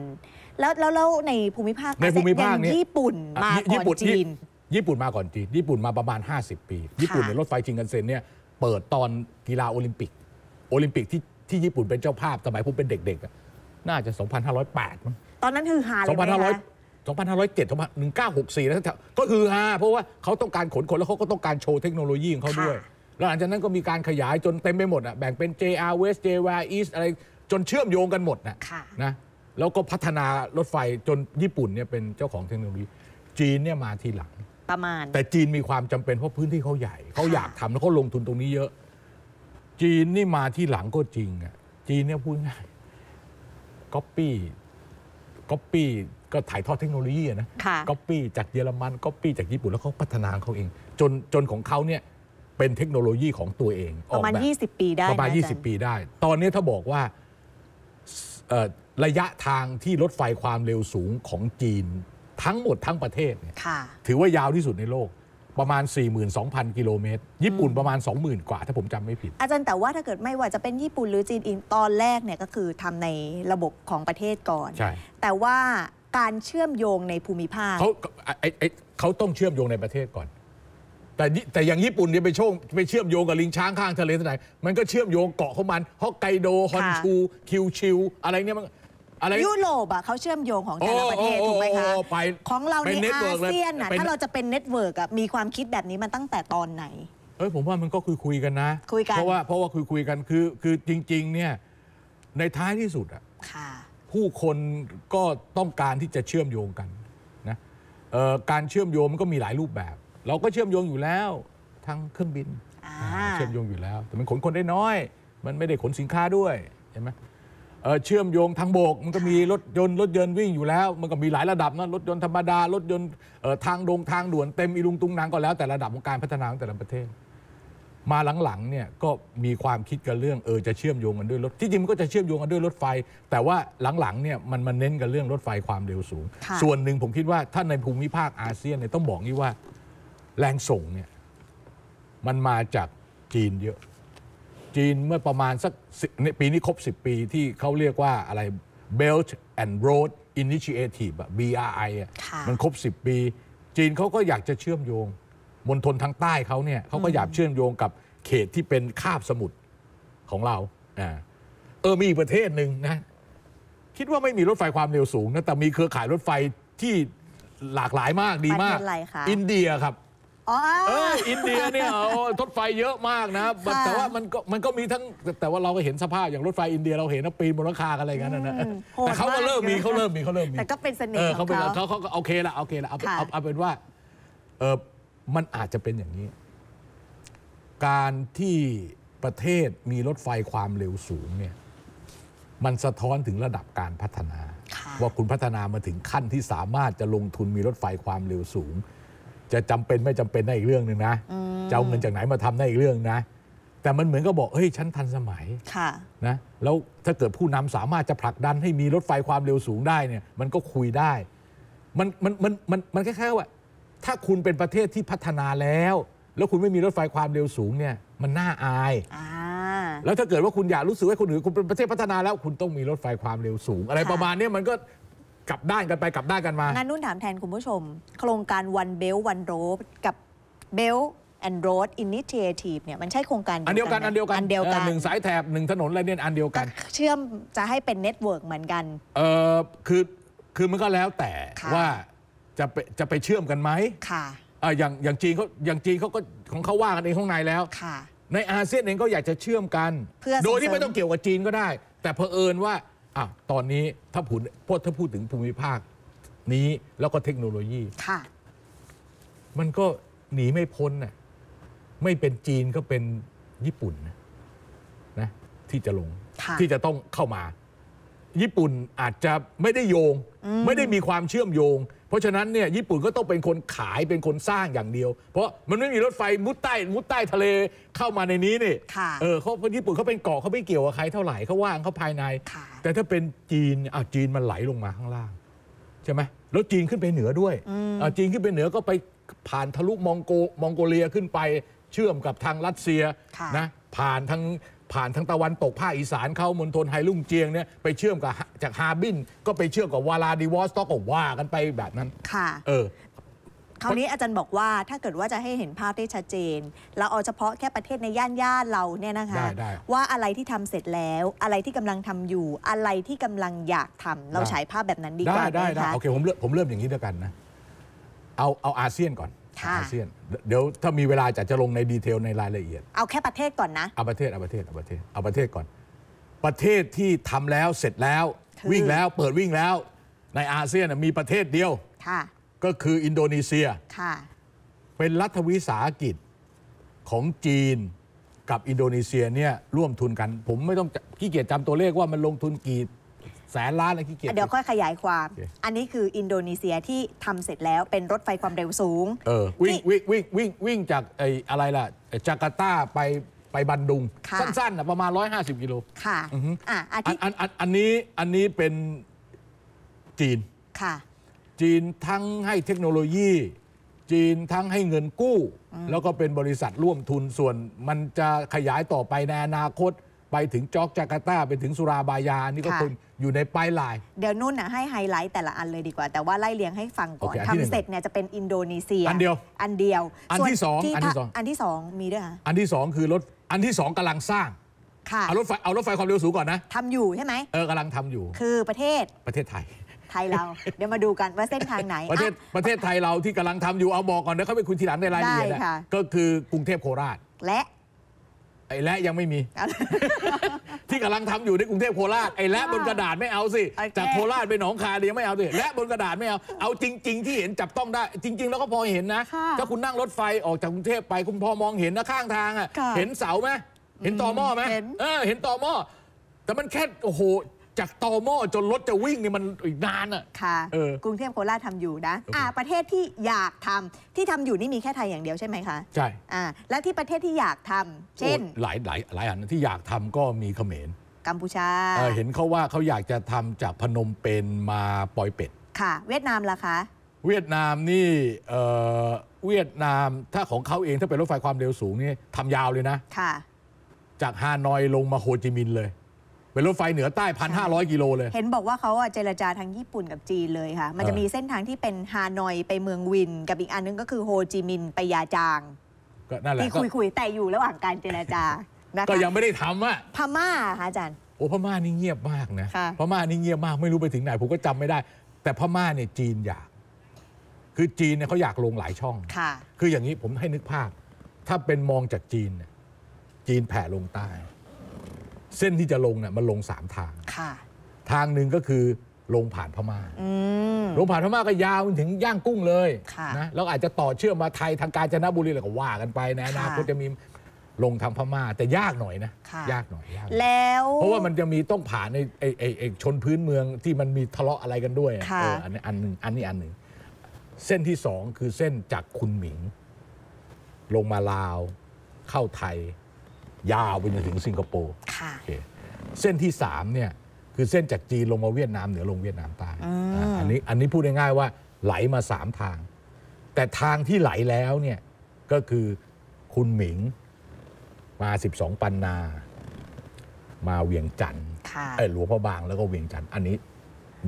แล้วแล้วในภูมิภาคในภูมิภาคนี้ญี่ปุ่นมาก่อนจีนญี่ปุ่นมาก่อนจีนญี่ปุ่นมาประมาณ 50ปีญี่ปุ่นในรถไฟชิงกันเซ็นเนี่ยเปิดตอนกีฬาโอลิมปิกโอลิมปิกที่ที่ญี่ปุ่นเป็นเจ้าภาพ สมัยผมเป็นเด็กๆ น่าจะ 2,508 มั้ง ตอนนั้นคือหาเลยไหมคะ2 5 0 2,507 1964นะก็คือฮาเพราะว่าเขาต้องการขนคนแล้วเขาก็ต้องการโชว์เทคโนโลยีของเขาด้วยแล้วหลังจากนั้นก็มีการขยายจนเต็มไปหมดอ่ะแบ่งเป็น JR West JR East อะไรจนเชื่อมโยงกันหมดนะนะแล้วก็พัฒนารถไฟจนญี่ปุ่นเนี่ยเป็นเจ้าของเทคโนโลยี จีนเนี่ยมาทีหลัง ประมาณ แต่จีนมีความจำเป็นเพราะพื้นที่เขาใหญ่เขาอยากทำแล้วเขาลงทุนตรงนี้เยอะจีนนี่มาที่หลังก็จริงอ่ะ จีนเนี่ยพูดง่ายก๊อปปี้ก๊อปปี้ก็ถ่ายทอดเทคโนโลยีนะก๊อปปี้จากเยอรมันก๊อปปี้จากญี่ปุ่นแล้วเขาพัฒนาเขาเองจนจนของเขาเนี่ยเป็นเทคโนโลยีของตัวเองประมาณ20 ปีได้ประมาณ20 ปีได้ ตอนนี้ถ้าบอกว่าระยะทางที่รถไฟความเร็วสูงของจีน ทั้งหมดทั้งประเทศ ถือว่ายาวที่สุดในโลกประมาณ 42,000กิโลเมตร ญี่ปุ่นประมาณ 20,000 กว่า ถ้าผมจำไม่ผิดอาจารย์แต่ว่าถ้าเกิดไม่ว่าจะเป็นญี่ปุ่นหรือจีนอินตอนแรกเนี่ยก็คือทำในระบบของประเทศก่อนใช่แต่ว่าการเชื่อมโยงในภูมิภาคเขาไอ้ไอ้เขาต้องเชื่อมโยงในประเทศก่อน แต่แต่อย่างญี่ปุ่นเนี่ยไปช่งไปเชื่อมโยงกับลิงช้างข้างทะเลที่ไหนมันก็เชื่อมโยงเกาะของมันฮอกไกโดฮอนชูคิวชิวอะไรเนี่ยมันอะยุโรปอ่ะเขาเชื่อมโยงของแต่ละประเทศถูกไหมคะของเราในอาเซียนน่ะถ้าเราจะเป็นเน็ตเวิร์กอ่ะมีความคิดแบบนี้มันตั้งแต่ตอนไหนเฮ้ยผมว่ามันก็คุยคุยๆกันนะคุยกันเพราะว่าเพราะว่าคุยคุยๆกันคือคือจริงๆเนี่ยในท้ายที่สุดอ่ะผู้คนก็ต้องการที่จะเชื่อมโยงกันนะการเชื่อมโยงมันก็มีหลายรูปแบบ เราก็เชื่อมโยงอยู่แล้วทางเครื่องบินเชื่อมโยงอยู่แล้ว แต่มันขนคนได้น้อย มันไม่ได้ขนสินค้าด้วยใช่ไหมเชื่อมโยงทางบกมันก็มีรถยนต์รถยนต์วิ่งอยู่แล้วมันก็มีหลายระดับนะรถยนต์ธรรมดารถยนต์ทางดงทางด่วนเต็มอีลุงตุงนางก็แล้วแต่ระดับของการพัฒนาของแต่ละประเทศ มาหลังๆเนี่ยก็มีความคิดกันเรื่องเออจะเชื่อมโยงกันด้วยรถที่จริงมันก็จะเชื่อมโยงกันด้วยรถไฟ แต่ว่าหลังๆเนี่ยมันมันเน้นกันเรื่องรถไฟความเร็วสูง ส่วนหนึ่งผมคิดว่าถ้าในภูมิภาคอาเซียนเนี่ยต้องบอกนี่ว่าแรงส่งเนี่ยมันมาจากจีนเยอะจีนเมื่อประมาณสักปีนี้ครบ 10 ปีที่เขาเรียกว่าอะไร Belt and Road Initiative อ BRI มันครบ 10 ปี จีนเขาก็อยากจะเชื่อมโยงมณฑลทางใต้เขาเนี่ยเขาก็อยากเชื่อมโยงกับเขตที่เป็นคาบสมุทรของเราาเออมีประเทศหนึ่งนะคิดว่าไม่มีรถไฟความเร็วสูงนะแต่มีเครือข่ายรถไฟที่หลากหลายมากดีมาก อินเดียครับอ๋อเอออินเดียเนี่ยอรถไฟเยอะมากนะัแต่ว่ามันก็มันก็มีทั้ง แต่ว่าเราก็เห็นสภาพอย่างรถไฟอินเดีย เราเห็นนะปีนบนราคากันอะไรกันนะแต่เขาก็เริ่มมีเขาเริ่มมีเขาเริ่มมี แต่ก็เป็นเสน่ห์ของเขาเขาเขาเขาก็โอเคละโอเคละเอาเอาเอาเป็นว่า เออมันอาจจะเป็นอย่างนี้ การที่ประเทศมีรถไฟความเร็วสูงเนี่ย มันสะท้อนถึงระดับการพัฒนา ว่าคุณพัฒนามาถึงขั้นที่สามารถจะลงทุนมีรถไฟความเร็วสูงจะจำเป็นไม่จำเป็นได้อีกเรื่องหนึ่งนะจะเอาเงินจากไหนมาทำได้อีกเรื่องนะ แต่มันเหมือนก็บอกเฮ้ยฉันทันสมัยะนะแล้วถ้าเกิดผู้นำสามารถจะผลักดันให้มีรถไฟความเร็วสูงได้เนี่ยมันก็คุยได้ มันมันมันมันมันแค่ว่าถ้าคุณเป็นประเทศที่พัฒนาแล้ว แล้วคุณไม่มีรถไฟความเร็วสูงเนี่ยมันน่าอาย แล้วถ้าเกิดว่าคุณอยากรู้สึกว่าคนอื่นคุณเป็นประเทศพัฒนาแล้ว คุณต้องมีรถไฟความเร็วสูง อะไรประมาณนี้มันก็กลับด้านกันไปกลับด้านกันมางั้นนุ่นถามแทนคุณผู้ชม โครงการ One Belt One Road กับ Belt and Road Initiative เนี่ยมันใช่โครงการอันเดียวกันอันเดียวกันอันเดียวกันหนึ่งสายแถบหนึ่งถนน อะไรเนี่ย อันเดียวกัน เชื่อมจะให้เป็นเน็ตเวิร์กเหมือนกันเออคือคือมันก็แล้วแต่ว่า จะไปจะไปเชื่อมกันไหมค่ะอ่าอย่างอย่างจีนเขาอย่างจีนเขาก็ของเขาว่ากันเองข้างในแล้ว ค่ะ ในอาเซียนเองก็อยากจะเชื่อมกัน โดยที่ไม่ต้องเกี่ยวกับจีนก็ได้ แต่เผอิญว่าอ่ะตอนนี้ถ้าพูดถ้าพูดถึงภูมิภาคนี้แล้วก็เทคโนโลยีค่ะมันก็หนีไม่พ้นน่ะไม่เป็นจีนก็เป็นญี่ปุ่นนะนะที่จะลง ที่จะต้องเข้ามาญี่ปุ่นอาจจะไม่ได้โยง ไม่ได้มีความเชื่อมโยง เพราะฉะนั้นเนี่ยญี่ปุ่นก็ต้องเป็นคนขายเป็นคนสร้างอย่างเดียว เพราะมันไม่มีรถไฟมุดใต้ มุดใต้ทะเลเข้ามาในนี้นี่เออเขาญี่ปุ่นเขาเป็นเกาะเขาไม่เกี่ยวกับใคร เท่าไหร่เขาว่างเขาภายใน แต่ถ้าเป็นจีนอ่าจีนมันไหลลงมาข้างล่างใช่ไหมแล้วจีนขึ้นไปเหนือด้วยอ่จีนขึ้นไปเหนือก็ไปผ่านทะลุมองโกมองโกเลียขึ้นไปเชื่อมกับทางรัสเซียนะผ่านทางผ่านทางตะวันตกภาคอีสานเข้ามณฑลไฮลุ่งเจียงเนี่ยไปเชื่อมกับจากฮาบิน ก็ไปเชื่อมกับวาลาดิวอสต็อกก็ว่ากันไปแบบนั้น ค่ะเออคราวนี้อาจารย์บอกว่าถ้าเกิดว่าจะให้เห็นภาพได้ชัดเจน เราเอาเฉพาะแค่ประเทศในย่านย่านเราเนี่ยนะคะว่าอะไรที่ทำเสร็จแล้วอะไรที่กำลังทำอยู่อะไรที่กำลังอยากทำ เราฉายภาพแบบนั้นดีกว่าได้ได้โอเคผมเริ่มผมเริ่มอย่างนี้ด้วยกันนะเอาเอาอาเซียนก่อนอาเซียนเดี๋ยวถ้ามีเวลาจะจะลงในดีเทลในรายละเอียดเอาแค่ประเทศก่อนนะเอาประเทศเอาประเทศเอาประเทศเอาประเทศก่อน ประเทศที่ทำแล้วเสร็จแล้ววิ่งแล้วเปิดวิ่งแล้วในอาเซียนมีประเทศเดียวก็คืออินโดนีเซียเป็นรัฐวิสาหกิจของจีนกับอินโดนีเซียเนี่ยร่วมทุนกันผมไม่ต้องขี้เกียจจำตัวเลขว่ามันลงทุนกี่แสนล้านอะไรที่เกี่ยวเดี๋ยวค่อยขยายความออันนี้คืออินโดนีเซียที่ทำเสร็จแล้วเป็นรถไฟความเร็วสูงเออวิ่งวิ่งวิ่งวิ่งวิ่งจากไอ้อะไรล่ะจาการ์ตาไปไปบันดุง สั้นๆนะประมาณ 150กิโล ค่ะอ่ะาิอันอันอันนี้อันนี้เป็นจีน ค่ะ จีนทั้งให้เทคโนโลยี จีนทั้งให้เงินกู้ แล้วก็เป็นบริษัทร่วมทุนส่วน มันจะขยายต่อไปในอนาคตไปถึงจอกจาการ์ตาไปถึงสุราบายานี่ก็คือุณอยู่ในปลายลาย เดี๋ยวนุ่นนะให้ไฮไลท์แต่ละอันเลยดีกว่า แต่ว่าไล่เลียงให้ฟังก่อนอนทำเสร็จเนี่ยจะเป็นอินโดนีเซียอันเดียวอันเดียวอันที่สองอันที่สองอันที่สองมีด้วยอันที่สองคือรถอันที่สองกำลังสร้างค่ะเอารถไฟเอารถไฟความเร็วสูงก่อนนะทำอยู่ใช่ไหมเออกำลังทำอยู่คือประเทศประเทศไทย ไทยเราเดี๋ยวมาดูกันว่าเส้นทางไหน ประเทศประเทศไทยเราที่กำลังทำอยู่เอาบอกก่อนนะเขาไปคุยทีหลังในรายละเอียดได้ก็คือกรุงเทพโคราชและไอ้และยังไม่มี ที่กำลังทำอยู่ในกรุงเทพโคราชไอ้และบนกระดาษไม่เอาสิจากโคราชไปหนองคายยังไม่เอาสิและบนกระดาษไม่เอาเอาจริง ๆที่เห็นจับต้องได้ จริง ๆ แล้วก็พอเห็นนะถ้าคุณนั่งรถไฟออกจากกรุงเทพไปคุณพอมองเห็นนะข้างทางอ่ะ เห็นเสาไหมเห็นต่อหม้อไหมเออเห็นต่อหม้อแต่มันแค่โอ้โหจากตอมอจนรถจะวิ่งนี่มันอีกนานอ่ะค่ะกรุงเทพโคราชทำอยู่นะ อ่า ประเทศที่อยากทำที่ทำอยู่นี่มีแค่ไทยอย่างเดียวใช่ไหมคะใช่อ่าแล้วที่ประเทศที่อยากทำเช่น หลายหลายหลายอันที่อยากทำก็มีเขมรกัมพูชาเห็นเขาว่าเขาอยากจะทำจากพนมเปญมาปอยเป็ดค่ะ เวียดนามล่ะคะเวียดนามนี่เเวียดนามถ้าของเขาเองถ้าเป็นรถไฟความเร็วสูงนี่ทำยาวเลยนะค่ะ จากฮานอยลงมาโฮจิมินห์เลยเป็นรถไฟเหนือใต้พันห้าร้อยกิโลเลย เห็นบอกว่าเขาอะเจรจาทางญี่ปุ่นกับจีนเลยค่ะมันจะมีเส้นทางที่เป็นฮานอยไปเมืองวินกับอีกอันนึงก็คือโฮจิมินห์ไปยาจางก็นั่นแหละที่คุยคุยๆแต่อยู่ระหว่างการเจรจาก็ยังไม่ได้ทำอ่ะพม่าค่ะอาจารย์โอ้พม่านี่เงียบมากนะพม่านี่เงียบมากไม่รู้ไปถึงไหน ผมก็จำไม่ได้ แต่พม่าเนี่ยจีนอยาก คือจีนเนี่ยเขาอยากลงหลายช่องค่ะ คืออย่างนี้ผมให้นึกภาพถ้าเป็นมองจากจีนเนี่ยจีนแผ่ลงใต้เส้นที่จะลงเนี่ยมันลงสามทาง ทางหนึ่งก็คือลงผ่านพม่าลงผ่านพม่าก็ยาวถึงย่างกุ้งเลยนะแล้วอาจจะต่อเชื่อมมาไทยทางกาญจนบุรีอะไรก็ว่ากันไปนะอนาคตจะมีลงทางพม่า แต่ยากหน่อยนะะยากหน่อยยแล้ว เพราะว่ามันจะมีต้องผ่านในไอ้ไอ้ไอ้ชนพื้นเมืองที่มันมีทะเลาะอะไรกันด้วยออออันนี้อันหนึ่งอันนี้อันหนึ่ง เส้นที่สองคือเส้นจากคุณหมิง ลงมาลาวเข้าไทยยาวไปจนถึงสิงคโปร์เส้นที่ 3 เนี่ย คือเส้นจากจีนลงมาเวียดนาม เหนือลงเวียดนามใต้อันนี้อันนี้พูดง่ายๆว่า ไหลมา 3 ทาง แต่ทางที่ไหลแล้วเนี่ย ก็คือคุณหมิง มา 12 ปันนา มาเวียงจันทร์ไอ้หลวงพ่อบางแล้วก็เวียงจันทร์ อันนี้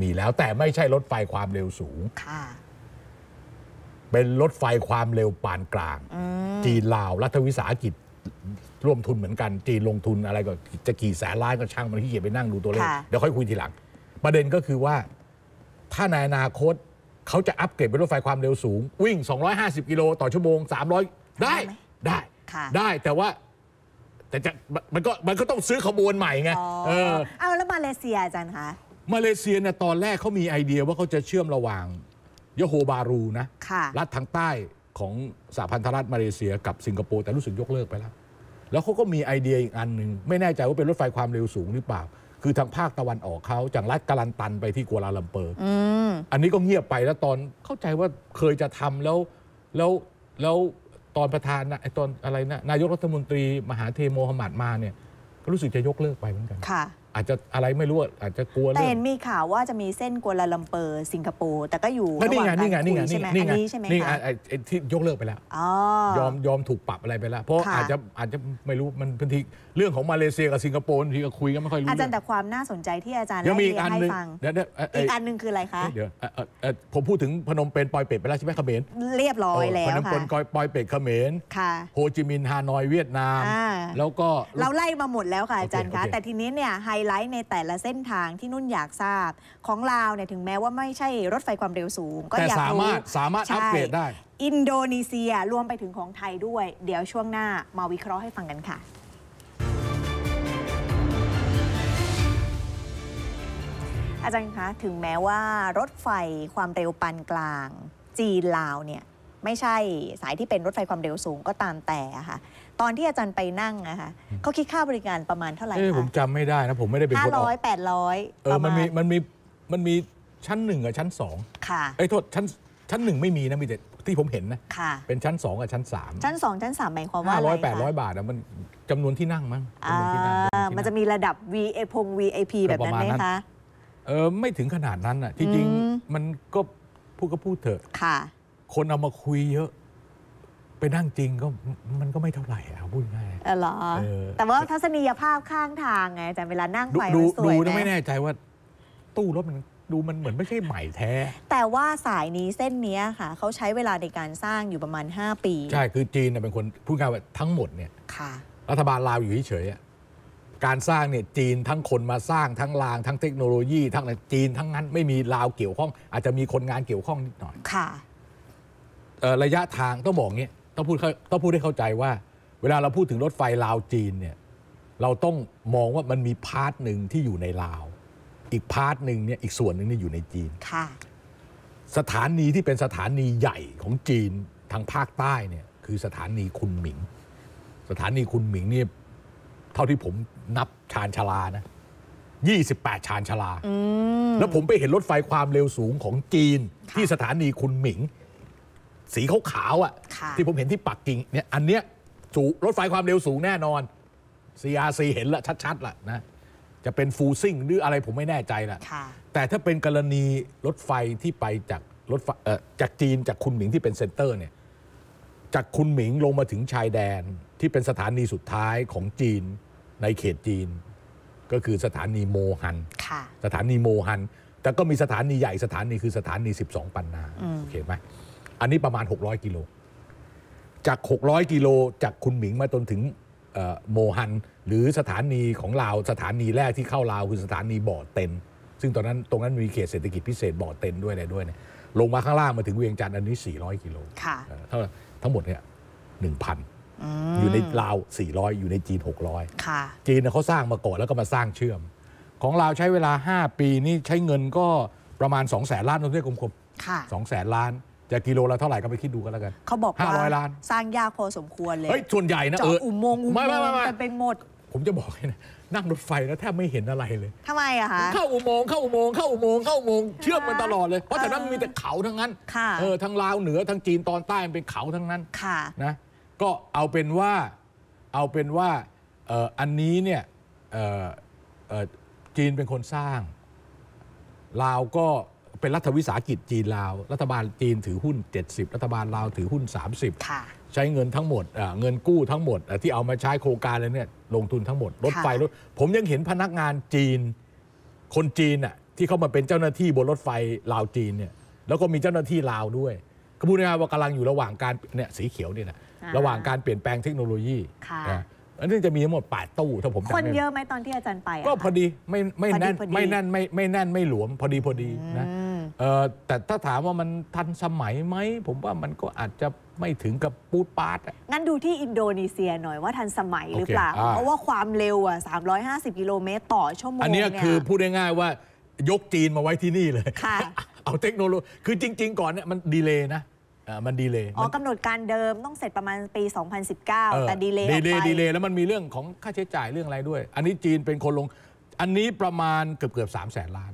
มีแล้วแต่ไม่ใช่รถไฟความเร็วสูง เป็นรถไฟความเร็วปานกลางจีนลาวรัฐวิสาหกิจร่วมทุนเหมือนกัน จีนลงทุนอะไรก็จะกี่แสนล้านก็ช่างมันที่เกียจไปนั่งดูตัวเลขเดี๋ยวค่อยคุยทีหลัง ประเด็นก็คือว่า ถ้าในอนาคตเขาจะอัปเกรดเป็นรถไฟความเร็วสูง วิ่ง 250กิโล ต่อชั่วโมง 300ได้ ได้ ได้แต่ว่า แต่จะมันก็มันก็ต้องซื้อขบวนใหม่ไงเออเอาแล้วมาเลเซียอาจารย์คะมาเลเซียเนี่ยตอนแรกเขามีไอเดียว่าเขาจะเชื่อมระหว่างยโฮบารูนะรัฐทางใต้ของสหพันธรัฐมาเลเซียกับสิงคโปร์แต่รู้สึกยกเลิกไปแล้ว แล้วเขาก็มีไอเดียอีกอันหนึ่งไม่แน่ใจว่าเป็นรถไฟความเร็วสูงหรือเปล่า คือทางภาคตะวันออกเขาจากรัฐกาลันตันไปที่กัวลาลัมเปอร์อันนี้ก็เงียบไปแล้วตอนเข้าใจว่าเคยจะทำแล้วแล้วแล้วตอนประธานไอตอนอะไรนะนายกรัฐมนตรีมหาเทโมหมัดมาเนี่ยก็รู้สึกจะยกเลิกไปเหมือนกันค่ะอาจจะอะไรไม่รู้อาจจะกลัวแต่เรื่อเห็นมีข่าวว่าจะมีเส้นกัวลาลัมเปอร์สิงคโปร์แต่ก็อยู่ระหว่างการนี่ไงนี่คุไงยใช่ไหมนี่อันไงนี้ใช่ไหมนี่ไงคะไอ้ไที่ยกเลิกไปแล้วยอมยอมถูกปรับอะไรไปแล้ว เพราะอาจจะอาจจะไม่รู้มันพันธีเรื่องของมาเลเซียกับสิงคโปร์ทีก็คุยกันไม่ค่อยรู้อาจารย์แต่ความน่าสนใจที่อาจารย์ยังมีอีกล่อันหนึ่ให้งฟังยีออีกอันหนึ่งคืออะไรคะเดี๋ยวผมพูดถึงพนมเปญปอยเป็ดไปแล้วใช่ไหมเขมรเรียบร้อยแล้วค่ะพนมเปญปอยเป็ดเขมรค่ะโฮจิมินห์ฮานอยเวียดนามแล้วก็เราไล่มาหมดแล้วค่ะอาจารย์คะแต่ทีนี้เนี่ยไฮไลท์ในแต่ละเส้นทางที่นุ่นอยากทราบของลาวเนี่ยถึงแม้ว่าไม่ใช่รถไฟความเร็วสูงก็อยากสารู้มารถสามารถอัปเกรดได้ อินโดนีเซียรวมไปถึงของไทยด้วย เดี๋ยวช่วงหน้ามาวิเคราะห์ให้ฟังกันค่ะ อาจารย์คะถึงแม้ว่ารถไฟความเร็วปานกลาง จีนลาวเนี่ยไม่ใช่สายที่เป็นรถไฟความเร็วสูงก็ตามแต่ค่ะตอนที่อาจารย์ไปนั่งนะคะเขาคิดค่าบริการประมาณเท่าไหร่คะผมจำไม่ได้นะผมไม่ได้เป็นคนห้าร้อยแปดร้อยเออมันมีมันมีมันมีชั้นหนึ่งกับชั้นสองค่ะไอ้โทษชั้นชั้นหนึ่งไม่มีนะมีแต่ที่ผมเห็นนะะเป็นชั้นสองกับชั้นสามชั้นสองชั้นสามหมายความว่าห้าร้อยแปดร้อยบาทนะมันจำนวนที่นั่งมั้งมันจะมีระดับ V A อพง v A p แบบนั้นไหมคะเออไม่ถึงขนาดนั้นอ่ะที่จริงมันก็พูดก็พูดเถอะค่ะ คนเอามาคุยเยอะไปนั่งจริงก็มันก็ไม่เท่าไหร่เอาพูดง่ายเออหรอแต่ว่าทัศนียภาพข้างทางไงแต่เวลานั่งไปดูสวยดูนะไม่แน่ใจว่า ตู้รถมันดูมันเหมือนไม่ใช่ใหม่แท้แต่ว่าสายนี้เส้นนี้ค่ะเขาใช้เวลาในการสร้างอยู่ประมาณ 5 ปีใช่คือจีนเป็นคนพูดง่ายว่าทั้งหมดเนี่ยรัฐบาลลาวอยู่เฉยการสร้างเนี่ยจีนทั้งคนมาสร้างทั้งรางทั้งเทคโนโลยีทั้งอะไรจีนทั้งนั้นไม่มีลาวเกี่ยวข้อง อาจจะมีคนงานเกี่ยวข้องนิดหน่อยค่ะระยะทางต้องบอกเงี้ยต้องพูดต้องพูดให้เข้าใจว่า เวลาเราพูดถึงรถไฟลาวจีนเนี่ยเราต้องมองว่ามันมีพาร์ทหนึ่งที่อยู่ในลาว อีกพาร์ทหนึ่งเนี่ยอีกส่วนหนึ่งเนี่ยอยู่ในจีนค่ะสถานีที่เป็นสถานีใหญ่ของจีนทางภาคใต้เนี่ย คือสถานีคุนหมิง สถานีคุนหมิงเนี่ยเท่าที่ผมนับชานชลานะ28ชานชลาแล้วผมไปเห็นรถไฟความเร็วสูงของจีน ที่สถานีคุนหมิงสีขาวๆอ่ะ ที่ผมเห็นที่ปักกิ่งเนี่ยอันเนี้ยสูรถไฟความเร็วสูงแน่นอน CRC เห็นละชัดๆละนะจะเป็นฟูซิ่ง หรืออะไรผมไม่แน่ใจละแต่ถ้าเป็นกรณีรถไฟที่ไปจากรถจากจีนจากคุณหมิงที่เป็นเซ็นเตอร์เนี่ยจากคุณหมิงลงมาถึงชายแดน ที่เป็นสถานีสุดท้ายของจีนในเขตจีน ก็คือสถานีโมฮันสถานีโมฮันแต่ก็มีสถานีใหญ่สถานีคือสถานี12ปันนาโอเคไหมอันนี้ประมาณ 600 กิโล จาก 600 กิโล จากคุณหมิงมาจนถึงโมฮัน หรือสถานีของลาว สถานีแรกที่เข้าลาวคือสถานีบ่อเต็นซึ่งตอนนั้นตรงนั้นมีเขตเศรษฐกิจพิเศษ บ่อเต็นด้วยอะไรด้วยเนี่ยลงมาข้างล่างมาถึงเวียงจันทร์อันนี้ 400 กิโลคท่ะทั้งหมดเนี่ย1,000อยู่ในลาว 400 อยู่ในจีน 600จีนเขาสร้างมาก่อนแล้วก็มาสร้างเชื่อม ของลาวใช้เวลา 5ปีนี่ใช้เงินก็ประมาณ2 0 0แสนล้านตรงนี้กลมๆสองแสนล้านจะกิโลละเท่าไหร่ ก็ไปคิดดูกันแล้วกันเขาบอกห้าร้อยล้าน สร้างยากพอสมควรเลยเฮ้ย ส่วนใหญ่นะ เอออุโมงค์อุโมงค์แต่ป็นหมด ผมจะบอกให้นะนั่งรถไฟแล้วแทบไม่เห็นอะไรเลยทำไมอะคะ เข้าอุโมงค์เข้าอุโมงค์เข้าอุโมงค์เข้าอุโมงค์เชื่อมมันตลอดเลย เพราะแต่นั้นมีแต่เขาทั้งนั้นค่ะเออทั้งลาวเหนือทั้งจีนตอนใต้มันเป็นเขาทั้งนั้น ค่ะนะ ก็เอาเป็นว่าเอาเป็นว่าเอออันนี้เนี่ยเออเออจีนเป็นคนสร้างลาวก็เป็นรัฐวิสาหกิจจีนลาว รัฐบาลจีนถือหุ้น 70 รัฐบาลลาวถือหุ้น 30 ใช้เงินทั้งหมดเงินกู้ทั้งหมดที่เอามาใช้โครงการเลยเนี่ยลงทุนทั้งหมดรถไฟรถผมยังเห็นพนักงานจีนคนจีนอ่ะที่เข้ามาเป็นเจ้าหน้าที่บนรถไฟลาวจีนเนี่ย แล้วก็มีเจ้าหน้าที่ลาวด้วยกระบวนการว่ากำลังอยู่ระหว่างการเนี่ยสีเขียวนี่นะระหว่างการเปลี่ยนแปลงเทคโนโลยีอันนี้จะมีทั้งหมด 8 ตู้ถ้าผมจำไม่ผิดคนเยอะไหมตอนที่อาจารย์ไปก็พอดีไม่ไม่แน่นไม่แน่นไม่ไม่แน่นไม่หลวมพอดีพอดีนะแต่ถ้าถามว่ามันทันสมัยไหม ผมว่ามันก็อาจจะไม่ถึงกับปูดปาดอะงั้นดูที่อินโดนีเซียหน่อยว่าทันสมัยหรือเปล่า เพราะว่าความเร็วอ่ะ350กิโลเมตร ต่อชั่วโมงอันนี้คือพูดง่ายๆว่ายกจีนมาไว้ที่นี่เลยค่ะเอาเทคโนโลยี คือจริง ๆก่อนเนี่ยมันดีเลย์นะ มันดีเลย์อ๋อกำหนดการเดิมต้องเสร็จประมาณปีอ2019 แต่ดีเลย์ดีเลย์ดีเลย์แล้วมันมีเรื่องของค่าใช้จ่ายเรื่องอะไรด้วย อันนี้จีนเป็นคนลง อันนี้ประมาณเกือบเกือบสามแสนล้าน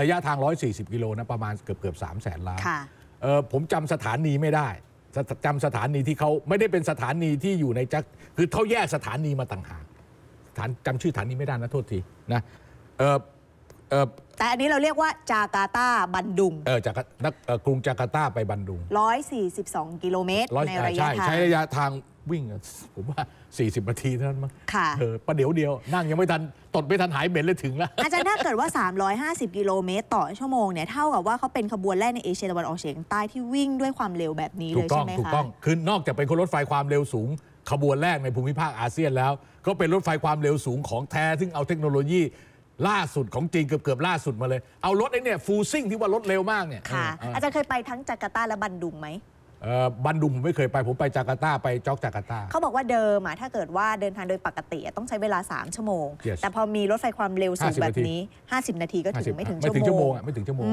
ระยะทาง 140 กิโลนะประมาณเกือบเกือบสามแสนล้านผมจำสถานีไม่ได้จำสถานีที่เขาไม่ได้เป็นสถานีที่อยู่ในจักคือเขาแยกสถานีมาต่างหากฐานจำชื่อฐานีไม่ได้นะ โทษทีนะแต่อันนี้เราเรียกว่าจาการ์ตาบันดุง เออจากกรุงจาการ์ตาไปบันดุง 142 กิโลเมตรในระยะทาง ใช้ระยะทางวิ่งผมว่า 40นาทีเท่านั้นมั้งเออประเดี๋ยวเดียว นั่งยังไม่ทัน ตดไม่ทันหายเบ็ดเลยถึงแล้วอาจารย์ถ้าเกิดว่า 350 กิโลเมตรต่อชั่วโมงเนี่ยเท่ากับว่าเขาเป็นขบวนแรกในเอเชียตะวันออกเฉียงใต้ที่วิ่งด้วยความเร็วแบบนี้เลยใช่ไหมคะถูกต้องถูกต้องคือนอกจากเป็นรถไฟความเร็วสูง ขบวนแรกในภูมิภาคอาเซียนแล้ว ก็เป็นรถไฟความเร็วสูงของแท้ซึ่งเอาเทคโนโลยีล่าสุดของจีนเกือบเกือบล่าสุดมาเลยเอารถไอ้เนี่ยฟูซิ่งที่ว่ารถเร็วมากเนี่ยค่ะ อาจารย์เคยไปทั้งจาการ์ตาและบันดุงไหมบันดุงผมไม่เคยไป ผมไปจาการ์ตาไปจ็อกจาการ์ตาเขาบอกว่าเดิมอะถ้าเกิดว่าเดินทางโดยปกติต้องใช้เวลา3ชั่วโมง Yes แต่พอมีรถไฟความเร็วสูงแบบนี้ 50 นาทีก็ถึงไม่ถึงไม่ถึงชั่วโมงไม่ถึงชั่วโมง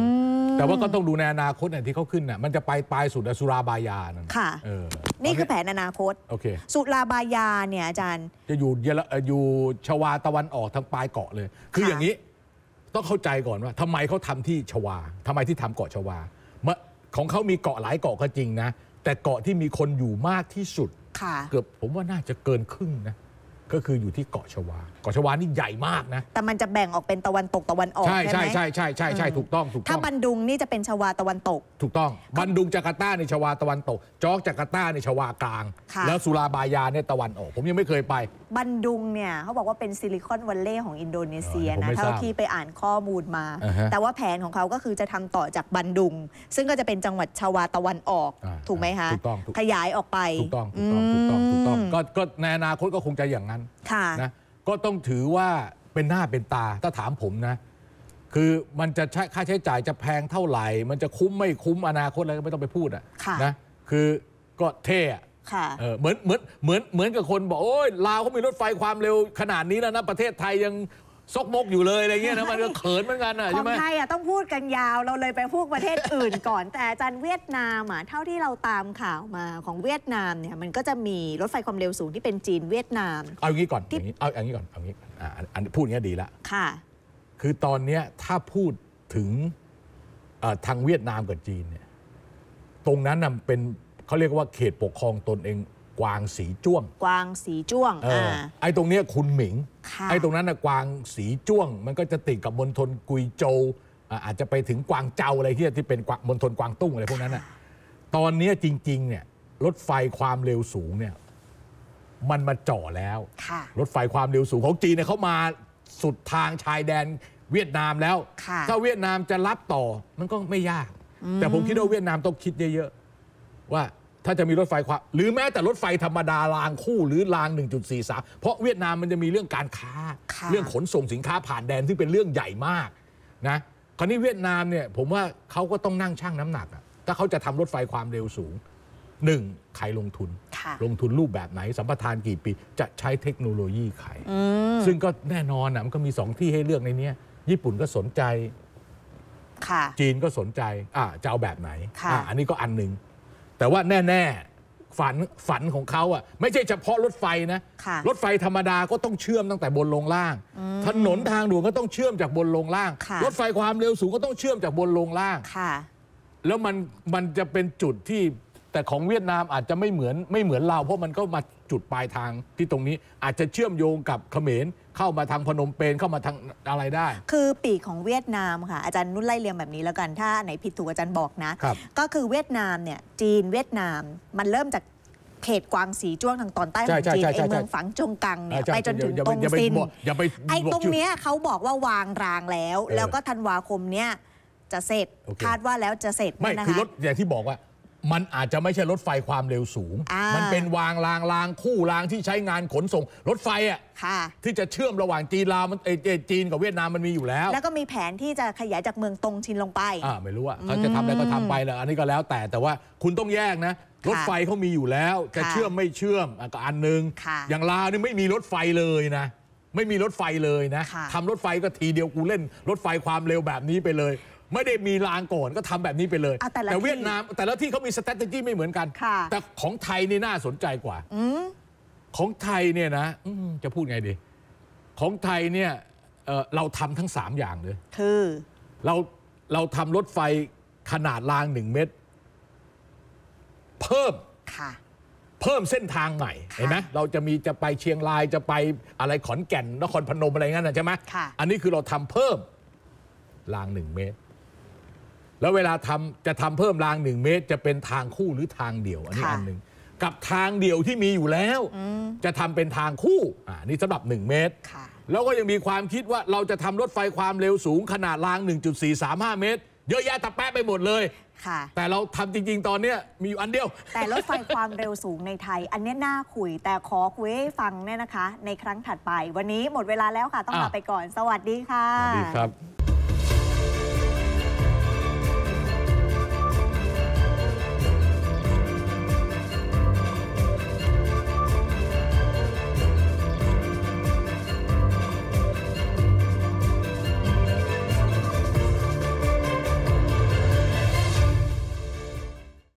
มแต่ว่าก็ต้องดูในอนาคตเนี่ยที่เขาขึ้นน่ะมันจะไปปลายสุดสุราบายาน่ค่ะนี่คือแผนอนาคตโอเคสุราบายาเนี่ยอาจารย์ จะอยู่เยลอยู่ชวาตะวันออกทางปลายเกาะเลย คืออย่างนี้ต้องเข้าใจก่อนว่าทำไมเขาทำที่ชวาทำไมที่ทำเกาะชวาของเขามีเกาะหลายเกาะก็จริงนะ แต่เกาะที่มีคนอยู่มากที่สุดเกือบผมว่าน่าจะเกินครึ่งนะ ก็คืออยู่ที่เกาะชวาาะชวานี่ใหญ่มากนะ แต่มันจะแบ่งออกเป็นตะวันตกตะวันออกใช่ใช่ใช่ใช่ใช่ใช่ถูกต้องถูกต้อง ถ้าบันดุงนี่จะเป็นชวาตะวันตก ถูกต้อง บันดุงจาการ์ตาในชวาตะวันตก จอกจาการ์ตาในชวากลาง แล้วสุราบายาเนี่ยตะวันออก ผมยังไม่เคยไป บันดุงเนี่ยเขาบอกว่าเป็นซิลิคอนวัลเลย์ของอินโดนีเซียนะ เท่าที่ไปอ่านข้อมูลมา แต่ว่าแผนของเขาก็คือจะทำต่อจากบันดุง ซึ่งก็จะเป็นจังหวัดชวาตะวันออกถูกไหมคะขยายออกไป ถูกต้องถูกต้องถูกต้องถูกต้องก็ในอนาคตก็คงจะอย่างนั้นนะก็ต้องถือว่าเป็นหน้าเป็นตา ถ้าถามผมนะ คือมันจะใช้ค่าใช้จ่ายจะแพงเท่าไหร่ มันจะคุ้มไม่คุ้มอนาคตอะไรก็ไม่ต้องไปพูดอะะนะคือก็เท่เหมือนเหมือนเหมือนเหมือนกับคนบอก โอ้ย ลาวเขามีรถไฟความเร็วขนาดนี้แล้วนะ ประเทศไทยยังซกมกอยู่เลยอะไรเงี้ยนะมันก็เขินเหมือนกันอ่ะขใช่องไหมไทยอ่ะต้องพูดกันยาวเราเลยไปพูดประเทศอื่น ก่อน แต่จันเวียดนามอ่ะเท่าที่เราตามข่าวมาของเวียดนามเนี่ยมันก็จะมีรถไฟความเร็วสูงที่เป็นจีนเวียดนามเอาอย่างนี้ก่อนอย่างนี้เอาอย่างนี้ก่อนเอาองนี้อ่าอันพูดเ่งี้ยดีละค่ะคือตอนเนี้ยถ้าพูดถึงทางเวียดนามกับจีนเนี่ยตรงนั้นน่ะเป็นเขาเรียกว่า เขตปกครองตนเองกวางสีจ้วง กวางสีจ้วงออไอ้ตรงเนี้ยคุณหมิงไอ้ตรงนั้นนะกวางสีจ้วง มันก็จะติดกับมณฑลกุยโจวอาจจะไปถึงกวางเจาอะไรที่ที่เป็นมณฑลกวางตุ้งอะไรพวกนั้นน่ะตอนนี้จริงๆเนี่ยรถไฟความเร็วสูงเนี่ย มันมาจ่อแล้วรถไฟความเร็วสูงของจีนเนี่ยเขามาสุดทางชายแดนเวียดนามแล้ว ถ้าเวียดนามจะรับต่อมันก็ไม่ยาก แต่ผมคิดว่าเวียดนามต้องคิดเยอะๆว่าถ้าจะมีรถไฟความหรือแม้แต่รถไฟธรรมดารางคู่หรือราง 1.43 เพราะเวียดนามมันจะมีเรื่องการค้า เรื่องขนส่งสินค้าผ่านแดนซึ่งเป็นเรื่องใหญ่มาก นะ คราวนี้เวียดนามเนี่ย ผมว่าเขาก็ต้องนั่งช่างน้ำหนักถ้าเขาจะทำรถไฟความเร็วสูง หนึ่งใครลงทุน ลงทุนรูปแบบไหน สัมปทานกี่ปี จะใช้เทคโนโลยีใครซึ่งก็แน่นอนนะมันก็มีสองที่ให้เลือกในนี้ญี่ปุ่นก็สนใจจีนก็สนใจอ่าจะเอาแบบไหนอ่าอันนี้ก็อันหนึ่งแต่ว่าแน่ๆ ฝันฝันของเขาอ่ะ ไม่ใช่เฉพาะรถไฟนะะรถไฟธรรมดาก็ต้องเชื่อมตั้งแต่บนลงล่าง ถนนทางด่วนก็ต้องเชื่อมจากบนลงล่าง รถไฟความเร็วสูงก็ต้องเชื่อมจากบนลงล่างแล้วมันมันจะเป็นจุดที่แต่ของเวียดนามอาจจะไม่เหมือนไม่เหมือนเราเพราะมันก็มาจุดปลายทางที่ตรงนี้อาจจะเชื่อมโยงกับเขมรเข้ามาทางพนมเปญเข้ามาทางอะไรได้ คือปีกของเวียดนามค่ะอาจารย์นุ่นไล่เรียงแบบนี้แล้วกัน ถ้าไหนผิดถูกอาจารย์บอกนะ ก็คือเวียดนามเนี่ยจีนเวียดนามมันเริ่มจากเขตกวางสีจ้วงทางตอนใต้ของจีนไอเมืองฝังจงกังเนี่ยไปจนถึงตรงซินไอตรงเนี้ยเขาบอกว่าวางรางแล้ว แล้วก็ธันวาคมเนี้ยจะเสร็จคาดว่าแล้วจะเสร็จไม่คือรถอย่างที่บอกว่ามันอาจจะไม่ใช่รถไฟความเร็วสูง มันเป็นวางรางรางคู่รางที่ใช้งานขนส่ง รถไฟอ่ะ ที่จะเชื่อมระหว่างจีนลาวมันไอจีนกับเวียดนามมันมีอยู่แล้ว แล้วก็มีแผนที่จะขยายจากเมืองตรงชินลงไป อ่าไม่รู้ว่าเขาจะทำอะไรก็ทำไปแหละอันนี้ก็แล้วแต่แต่ว่าคุณต้องแยกนะรถไฟเขามีอยู่แล้วจะเชื่อมไม่เชื่อมก็อันนึงอย่างลาวนี่ไม่มีรถไฟเลยนะ ไม่มีรถไฟเลยนะทำรถไฟก็ทีเดียวกูเล่นรถไฟความเร็วแบบนี้ไปเลยไม่ได้มีลางก่อนก็ทำแบบนี้ไปเลย แต่เวียดนามแต่ละที่เขามีสเตตจี้ไม่เหมือนกันแต่ของไทยนี่น่าสนใจกว่าของไทยเนี่ยนะจะพูดไงดี ของไทยเนี่ยเราทำทั้งสามอย่างเลยคือเราเราทำรถไฟขนาดรางหนึ่งเมตร เพิ่มค่ะเพิ่มเส้นทางใหม่เห็นไหมเราจะมีจะไปเชียงรายจะไปอะไรขอนแก่นนครพนมอะไรงั้นนะใช่ไหมอันนี้คือเราทำเพิ่มรางหนึ่งเมตรแล้วเวลาทำจะทำเพิ่มรางหนึ่งเมตร จะเป็นทางคู่หรือทางเดี่ยวอันนี้อันหนึ่งกับทางเดี่ยวที่มีอยู่แล้ว จะทำเป็นทางคู่ อ่านี่สำหรับ 1 เมตรแล้วก็ยังมีความคิดว่าเราจะทำรถไฟความเร็วสูง ขนาดราง 1.435 เมตร เยอะแยะตะแปะไปหมดเลยแต่เราทำจริงๆ ตอนเนี้ยมีอยู่อันเดียว แต่รถไฟความเร็วสูงในไทย อันนี้น่าคุยแต่ขอคุยให้ฟังเนี่ยนะคะ ในครั้งถัดไป วันนี้หมดเวลาแล้วค่ะ ต้องลาไปก่อนสวัสดีค่ะสวัสดีครับ